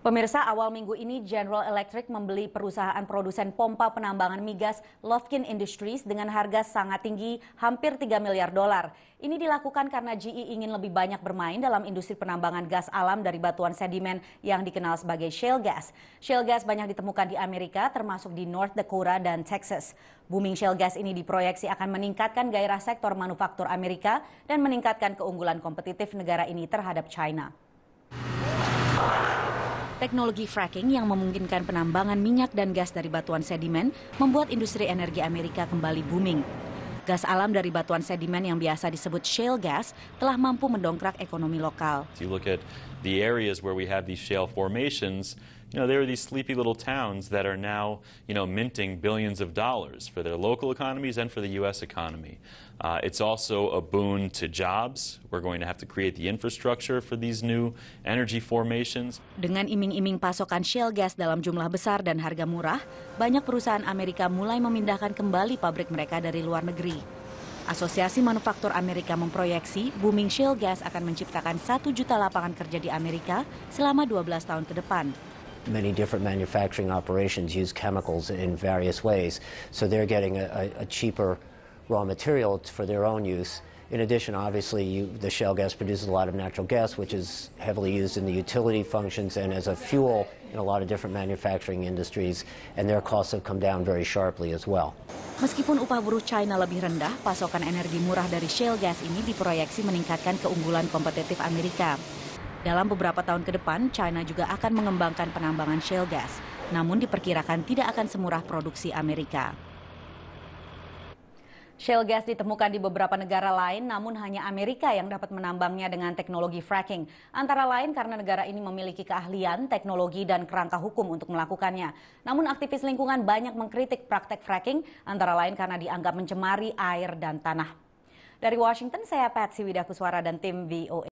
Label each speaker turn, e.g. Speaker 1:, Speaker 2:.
Speaker 1: Pemirsa, awal minggu ini General Electric membeli perusahaan produsen pompa penambangan migas Lofkin Industries dengan harga sangat tinggi, hampir 3 miliar dolar. Ini dilakukan karena GE ingin lebih banyak bermain dalam industri penambangan gas alam dari batuan sedimen yang dikenal sebagai shale gas. Shale gas banyak ditemukan di Amerika, termasuk di North Dakota dan Texas. Booming shale gas ini diproyeksi akan meningkatkan gairah sektor manufaktur Amerika dan meningkatkan keunggulan kompetitif negara ini terhadap China. Teknologi fracking yang memungkinkan penambangan minyak dan gas dari batuan sedimen membuat industri energi Amerika kembali booming. Gas alam dari batuan sedimen yang biasa disebut shale gas telah mampu mendongkrak ekonomi lokal
Speaker 2: you know, there are these sleepy little towns that are now, you know, minting billions of dollars for their local economies and for the U.S. economy. Uh, it's also a boon to jobs. We're going to have to create the infrastructure for these new energy formations.
Speaker 1: Dengan iming-iming pasokan shale gas dalam jumlah besar dan harga murah, banyak perusahaan Amerika mulai memindahkan kembali pabrik mereka dari luar negeri. Asosiasi Manufaktur Amerika memproyeksi booming shale gas akan menciptakan 1 juta lapangan kerja di Amerika selama 12 tahun ke depan.
Speaker 3: many different manufacturing operations use chemicals in various ways. So they're getting a, a cheaper raw material for their own use. In addition, obviously, you, the shale gas produces a lot of natural gas, which is heavily used in the utility functions and as a fuel in a lot of different manufacturing industries, and their costs have come down very sharply as well.
Speaker 1: Meskipun upah buruh China lebih rendah, pasokan energi murah dari shale gas ini diproyeksi meningkatkan keunggulan kompetitif Amerika. Dalam beberapa tahun ke depan, China juga akan mengembangkan penambangan shale gas, namun diperkirakan tidak akan semurah produksi Amerika. Shale gas ditemukan di beberapa negara lain, namun hanya Amerika yang dapat menambangnya dengan teknologi fracking. Antara lain karena negara ini memiliki keahlian, teknologi, dan kerangka hukum untuk melakukannya. Namun aktivis lingkungan banyak mengkritik praktek fracking, antara lain karena dianggap mencemari air dan tanah. Dari Washington, saya Patsy Widakuswara dan tim VOA.